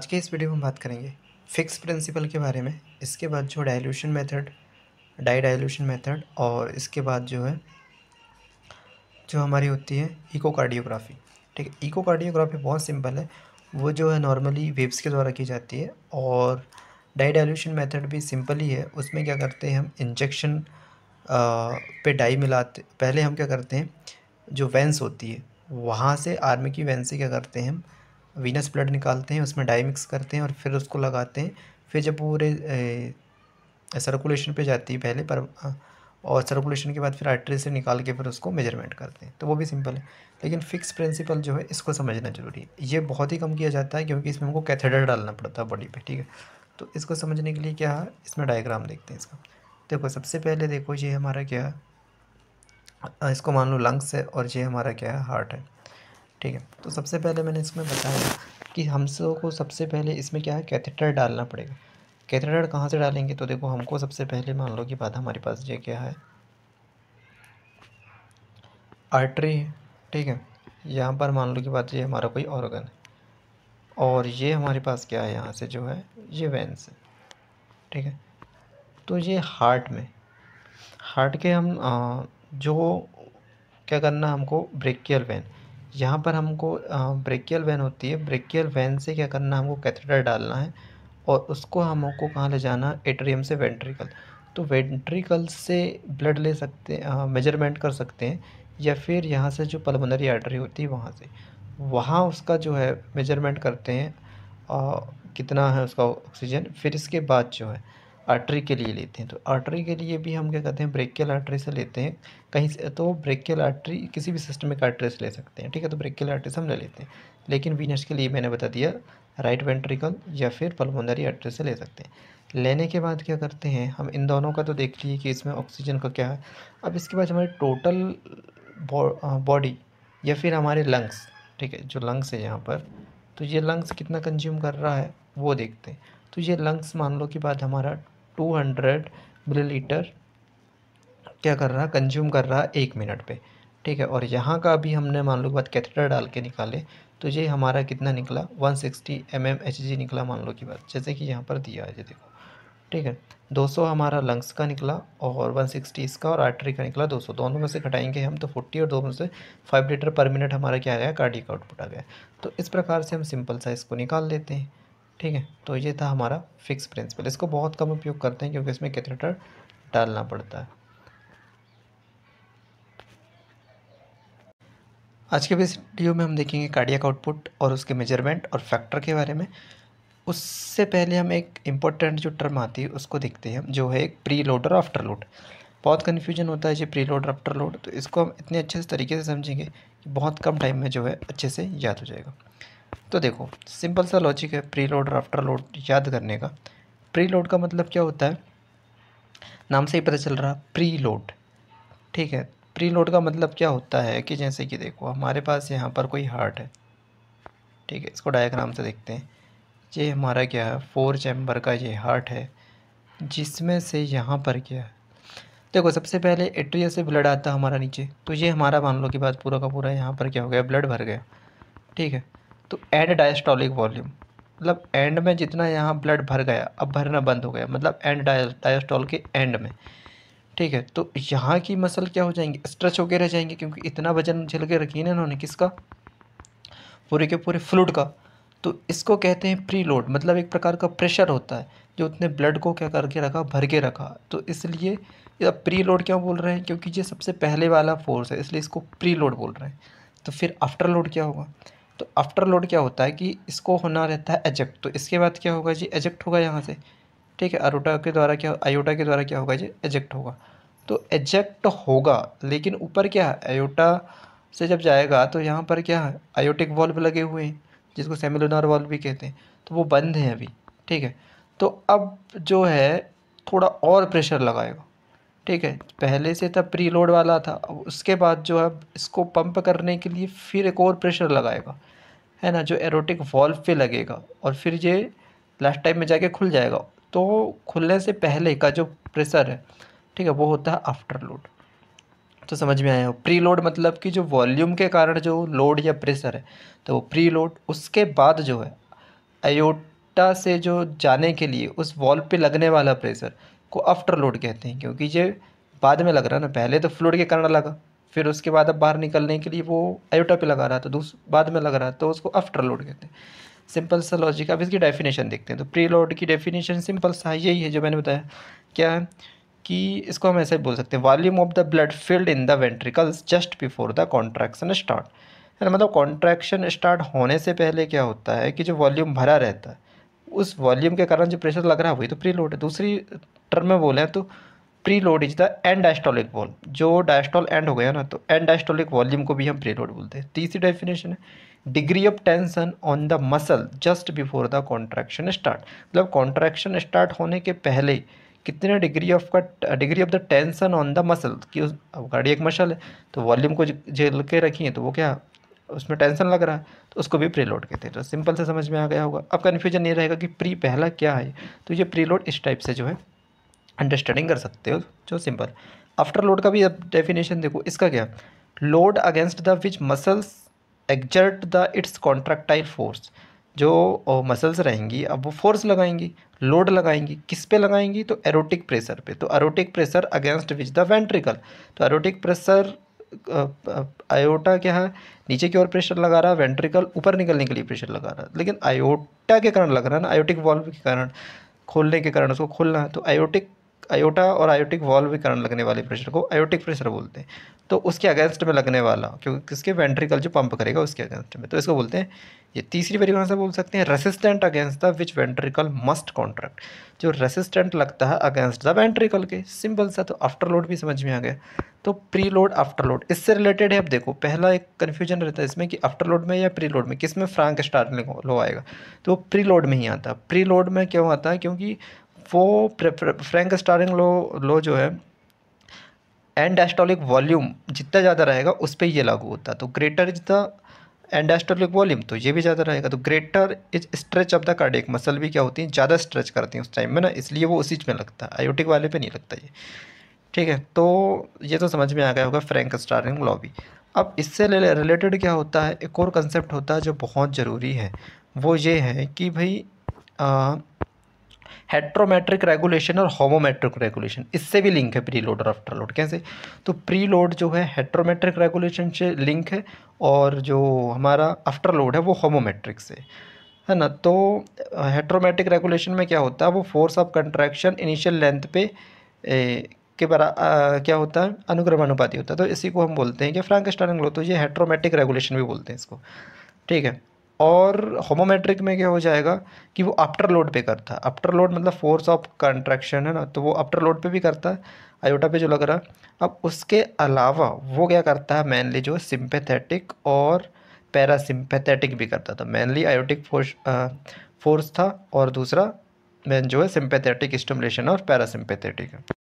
आज के इस वीडियो में बात करेंगे फिक्स प्रिंसिपल के बारे में इसके बाद जो dilution method dye dilution method और इसके बाद जो है जो हमारी होती है इकोकार्डियोग्राफी ठीक है इकोकार्डियोग्राफी बहुत सिंपल है वो जो है नॉर्मली वेब्स के द्वारा की जाती है और डाई डाइल्यूशन मेथड भी सिंपल ही है उसमें क्या करते हैं हम इंजेक्शन पे डाई मिलाते पहले हम क्या करते हैं जो वेंस होती है वहाँ से आर्मी की वेंस से क्या करते हैं हम वीनस ब्लड निकालते हैं उसमें डाई मिक्स करते हैं और फिर उसको लगाते हैं फिर जब पूरे सर्कुलेशन पे जाती है पहले पर और सर्कुलेशन के बाद फिर आर्टरी से निकाल के फिर उसको मेजरमेंट करते हैं तो वो भी सिंपल है लेकिन फिक्स प्रिंसिपल जो है इसको समझना ज़रूरी है ये बहुत ही कम किया जाता है क्योंकि इसमें हमको कैथेडर डालना पड़ता है बॉडी पर ठीक है तो इसको समझने के लिए क्या है इसमें डायग्राम देखते हैं इसका देखो सबसे पहले देखो ये हमारा क्या है इसको मान लो लंग्स है और ये हमारा क्या है हार्ट है ठीक है तो सबसे पहले मैंने इसमें बताया कि हम को सबसे पहले इसमें क्या है कैथेटर डालना पड़ेगा कैथेटर कहाँ से डालेंगे तो देखो हमको सबसे पहले मान लो कि बात हमारे पास ये क्या है आर्टरी है ठीक है यहाँ पर मान लो कि बात ये हमारा कोई ऑर्गन है और ये हमारे पास क्या है यहाँ से जो है ये वेंस है ठीक है तो ये हार्ट में हार्ट के हम आ, जो क्या करना हमको ब्रेकियल वेन यहाँ पर हमको ब्रेकियल वैन होती है ब्रेकियल वैन से क्या करना है हमको कैथेटर डालना है और उसको हमको कहाँ ले जाना है एट्रियम से वेंट्रिकल तो वेंट्रिकल से ब्लड ले सकते हैं मेजरमेंट कर सकते हैं या फिर यहाँ से जो पलमनरी आर्टरी होती है वहाँ से वहाँ उसका जो है मेजरमेंट करते हैं आ, कितना है उसका ऑक्सीजन फिर इसके बाद जो है आर्टरी के लिए लेते हैं तो आर्टरी के लिए भी हम क्या कहते हैं ब्रेकियल आर्टरी से लेते हैं कहीं से तो ब्रेकियल आर्टरी किसी भी सिस्टम में आर्टरी से ले सकते हैं ठीक है तो ब्रेकियल आर्टरी से हम ले लेते हैं लेकिन वीनस के लिए मैंने बता दिया राइट वेंट्रिकल या फिर पलमोनरी आर्टरी से ले सकते हैं लेने के बाद क्या करते हैं हम इन दोनों का तो देख लिए कि इसमें ऑक्सीजन का क्या है अब इसके बाद हमारे टोटल बॉडी या फिर हमारे लंग्स ठीक है जो लंग्स है यहाँ पर तो ये लंग्स कितना कंज्यूम कर रहा है वो देखते हैं तो ये लंग्स मान लो कि बाद हमारा टू हंड्रेड मिलीलीटर क्या कर रहा कंज्यूम कर रहा है एक मिनट पे ठीक है और यहाँ का अभी हमने मान लो बात कैथेटर डाल के निकाले तो ये हमारा कितना निकला वन सिक्सटी जी निकला मान लो की बात जैसे कि यहाँ पर दिया है ये देखो ठीक है 200 हमारा लंग्स का निकला और 160 इसका और आर्टरी का निकला 200 दोनों में से घटाएंगे हम तो 40 और दो में से 5 लीटर पर मिनट हमारा क्या आ गया कार्डिक आउटपुट आ गया तो इस प्रकार से हम सिंपल साइज को निकाल लेते हैं ठीक है तो ये था हमारा फिक्स प्रिंसिपल इसको बहुत कम उपयोग करते हैं क्योंकि इसमें कैथेटर डालना पड़ता है आज के वीडियो में हम देखेंगे कार्डियक आउटपुट और उसके मेजरमेंट और फैक्टर के बारे में उससे पहले हम एक इम्पोर्टेंट जो टर्म आती है उसको देखते हैं जो है एक प्री लोड और आफ्टर लोड बहुत कन्फ्यूजन होता है जो प्री लोड और आफ्टर लोड तो इसको हम इतने अच्छे से तरीके से समझेंगे कि बहुत कम टाइम में जो है अच्छे से याद हो जाएगा तो देखो सिंपल सा लॉजिक है प्री लोड और आफ्टर लोड याद करने का प्री लोड का मतलब क्या होता है नाम से ही पता चल रहा प्री लोड ठीक है प्री लोड का मतलब क्या होता है कि जैसे कि देखो हमारे पास यहाँ पर कोई हार्ट है ठीक है इसको डायग्राम से देखते हैं ये हमारा क्या है फोर चैम्बर का ये हार्ट है जिसमें से यहाँ पर क्या है देखो सबसे पहले एट्रिया से ब्लड आता है हमारा नीचे तो ये हमारा मान लो कि बात पूरा का पूरा यहाँ पर क्या हो गया ब्लड भर गया ठीक है तो एंड डायस्टॉलिक वॉल्यूम मतलब एंड में जितना यहाँ ब्लड भर गया अब भरना बंद हो गया मतलब एंड डायस्टॉल के एंड में ठीक है तो यहाँ की मसल क्या हो जाएंगी स्ट्रेच होकर रह जाएंगे क्योंकि इतना वजन झेल के रखी है इन्होंने किसका पूरे के पूरे फ्लूड का तो इसको कहते हैं प्री लोड मतलब एक प्रकार का प्रेशर होता है जो उतने ब्लड को क्या करके रखा भर के रखा तो इसलिए अब प्री लोड क्यों बोल रहे हैं क्योंकि ये सबसे पहले वाला फोर्स है इसलिए इसको प्री लोड बोल रहे हैं तो फिर आफ्टर लोड क्या होगा तो आफ्टर लोड क्या होता है कि इसको होना रहता है एजेक्ट तो इसके बाद क्या होगा जी एजेक्ट होगा यहाँ से ठीक है अरोटा के द्वारा क्या आयोटा के द्वारा क्या होगा जी एजेक्ट होगा तो एजेक्ट होगा लेकिन ऊपर क्या है आयोटा से जब जाएगा तो यहाँ पर क्या है आयोटिक वॉल्व लगे हुए हैं जिसको सेमिलोनार वॉल्व भी कहते हैं तो वो बंद हैं अभी ठीक है तो अब जो है थोड़ा और प्रेशर लगाएगा ठीक है पहले से था प्री लोड वाला था उसके बाद जो है इसको पंप करने के लिए फिर एक और प्रेशर लगाएगा है ना जो एरोटिक वॉल्व पे लगेगा और फिर ये लास्ट टाइम में जाके खुल जाएगा तो खुलने से पहले का जो प्रेशर है ठीक है वो होता है आफ्टर लोड तो समझ में आया हो प्री लोड मतलब कि जो वॉल्यूम के कारण जो लोड या प्रेशर है तो वो प्री लोड उसके बाद जो है अयोटा से जो जाने के लिए उस वॉल्व पे लगने वाला प्रेशर को आफ्टर लोड कहते हैं क्योंकि ये बाद में लग रहा है ना पहले तो फ्लूड के कारण लगा फिर उसके बाद अब बाहर निकलने के लिए वो आयोटा पे लगा रहा था तो दूस बाद में लग रहा था तो उसको आफ्टर लोड कहते हैं सिंपल सा लॉजिक अब इसकी डेफिनेशन देखते हैं तो प्री लोड की डेफिनेशन सिंपल सा यही है जो मैंने बताया क्या है कि इसको हम ऐसे बोल सकते हैं volume of the blood filled in the ventricles just before the contraction start है ना मतलब कॉन्ट्रैक्शन स्टार्ट होने से पहले क्या होता है कि जो वॉल्यूम भरा रहता है उस वॉल्यूम के कारण जो प्रेशर लग रहा है वही तो प्री लोड है दूसरी टर्म में बोलें तो preload is the end diastolic vol जो डायस्टोल एंड हो गया ना तो एंड डायस्टोलिक वॉल्यूम को भी हम प्री लोड बोलते हैं तीसरी डेफिनेशन है degree of tension on the muscle just before the contraction start मतलब कॉन्ट्रैक्शन स्टार्ट होने के पहले कितने डिग्री ऑफ का degree of the tension on the muscle कि उस गाड़ी एक मसल है तो वॉल्यूम को झेल के रखी है तो वो क्या उसमें टेंशन लग रहा है तो उसको भी प्रीलोड कहते हैं तो सिंपल से समझ में आ गया होगा अब कन्फ्यूजन ये रहेगा कि प्री पहला क्या है तो ये प्रीलोड इस टाइप से जो है अंडरस्टैंडिंग कर सकते हो जो सिंपल आफ्टर लोड का भी अब डेफिनेशन देखो इसका क्या load against the which muscles exert the its contractile force जो मसल्स रहेंगी अब वो फोर्स लगाएंगी लोड लगाएंगी किस पे लगाएंगी तो एरोटिक प्रेशर पे तो aortic pressure against which the ventricle तो एरोटिक प्रेशर आयोटा क्या है नीचे की ओर प्रेशर लगा रहा है वेंट्रिकल ऊपर निकलने के लिए प्रेशर लगा रहा है लेकिन आयोटा के कारण लग रहा है ना आयोटिक वॉल्व के कारण खोलने के कारण उसको खोलना है तो आयोटिक आयोटा और आयोटिक वॉल्व के कारण लगने वाले प्रेशर को आयोटिक प्रेशर बोलते हैं तो उसके अगेंस्ट में लगने वाला क्योंकि किसके वेंट्रिकल जो पंप करेगा उसके अगेंस्ट में तो इसको बोलते हैं ये तीसरी परिभाषा बोल सकते हैं resistant against the which ventricle must contract जो रेसिस्टेंट लगता है अगेंस्ट द वेंट्रिकल के सिंपल सा तो आफ्टर लोड भी समझ में आ गया तो प्री लोड आफ्टर लोड इससे रिलेटेड है अब देखो पहला एक कन्फ्यूजन रहता है इसमें कि आफ्टर लोड में या प्री लोड में किस में फ्रांक स्टार लो आएगा तो वो प्री लोड में ही आता है प्री लोड में क्यों आता है क्योंकि वो फ्रैंक स्टारिंग लो लो जो है एंड एस्टोलिक वॉल्यूम जितना ज़्यादा रहेगा उस पर ये लागू होता है तो greater is the end diastolic volume तो ये भी ज़्यादा रहेगा तो greater is stretch of the cardiac muscle भी क्या होती है ज़्यादा स्ट्रेच करती हैं उस टाइम में ना इसलिए वो उसी में लगता है आयोटिक वाले पे नहीं लगता ये ठीक है तो ये तो समझ में आ गया होगा फ्रेंक स्टारिंग लॉ भी अब इससे रिलेटेड क्या होता है एक और कंसेप्ट होता है जो बहुत ज़रूरी है वो ये है कि भाई हेट्रोमेट्रिक रेगुलेशन और होमोमेट्रिक रेगुलेशन इससे भी लिंक है प्री लोड और आफ्टर लोड कैसे तो प्री लोड जो है हेट्रोमेट्रिक रेगुलेशन से लिंक है और जो हमारा आफ्टर लोड है वो होमोमेट्रिक से है ना तो हेट्रोमेट्रिक रेगुलेशन में क्या होता है वो force of contraction initial length पे ए, के बरा क्या होता है अनुक्रम होता है तो इसी को हम बोलते हैं कि फ्रैंक स्टारिंग लो तो ये हेट्रोमेट्रिक रेगुलेशन भी बोलते हैं इसको ठीक है और होमोमेट्रिक में क्या हो जाएगा कि वो आफ्टर लोड पे करता है आफ्टर लोड मतलब फोर्स ऑफ कंट्रैक्शन है ना तो वो आफ्टर लोड पे भी करता है आयोटा पे जो लग रहा है अब उसके अलावा वो क्या करता है मेनली जो सिंपैथेटिक और पैरासिम्पैथेटिक भी करता था मेनली आयोटिक फोर्स फोर्स था और दूसरा मेन जो है सिंपैथेटिक स्टमुलेशन और पैरासिम्पैथेटिक